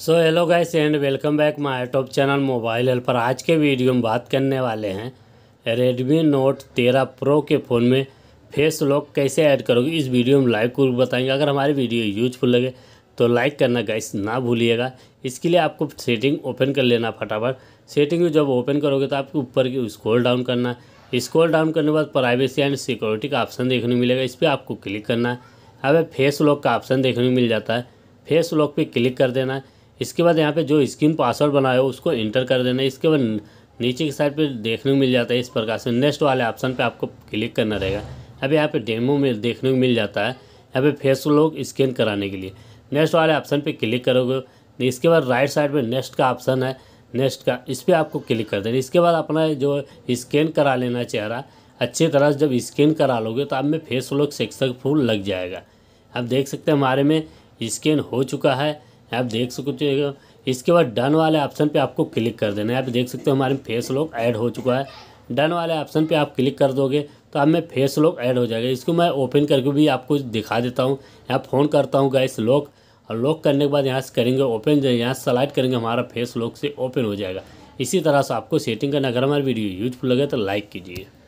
so hello guys and welcome back my top channel mobile help पर आज के video में बात करने वाले हैं रेडमी नोट तेरह प्रो के फ़ोन में फेस लॉक कैसे ऐड करोगे इस वीडियो में लाइव कर बताएंगे अगर हमारी वीडियो यूजफुल लगे तो लाइक करना गाइस ना भूलिएगा इसके लिए आपको सेटिंग ओपन कर लेना फटाफट सेटिंग जब ओपन करोगे तो आपको ऊपर की स्कोल डाउन करना स्कोल डाउन करने के बाद प्राइवेसी एंड सिक्योरिटी का ऑप्शन देखने को मिलेगा इस पर आपको क्लिक करना है अब फेस लॉक का ऑप्शन देखने को मिल जाता है फेस लॉक पर क्लिक कर देना है इसके बाद यहाँ पे जो स्क्रीन पासवर्ड बनाए हो उसको इंटर कर देना है इसके बाद नीचे की साइड पे देखने को मिल जाता है इस प्रकार से नेक्स्ट वाले ऑप्शन पे आपको क्लिक करना रहेगा अब यहाँ पे डेमो में देखने को मिल जाता है यहाँ पे फेस लोग स्कैन कराने के लिए नेक्स्ट वाले ऑप्शन पे क्लिक करोगे इसके बाद राइट साइड पर नेक्स्ट का ऑप्शन है नेक्स्ट का इस पर आपको क्लिक कर देना इसके बाद अपना जो स्कैन करा लेना चेहरा अच्छी तरह से जब स्कैन करा लोगे तो आप में फेस लोग सक्सेसफुल लग जाएगा आप देख सकते हैं हमारे में स्कैन हो चुका है आप देख सकते तो हो इसके बाद डन वाले ऑप्शन पे आपको क्लिक कर देना है आप देख सकते हो हमारे फेस लॉक ऐड हो चुका है डन वाले ऑप्शन पे आप क्लिक कर दोगे तो आप में फेस लॉक ऐड हो जाएगा इसको मैं ओपन करके भी आपको दिखा देता हूँ यहाँ फ़ोन करता हूँ गैस लॉक और लॉक करने के बाद यहाँ से करेंगे ओपन यहाँ सेलेक्ट करेंगे हमारा फेस लॉक से ओपन हो जाएगा इसी तरह से आपको सेटिंग करना अगर हमारी वीडियो यूजफुल लगे तो लाइक कीजिए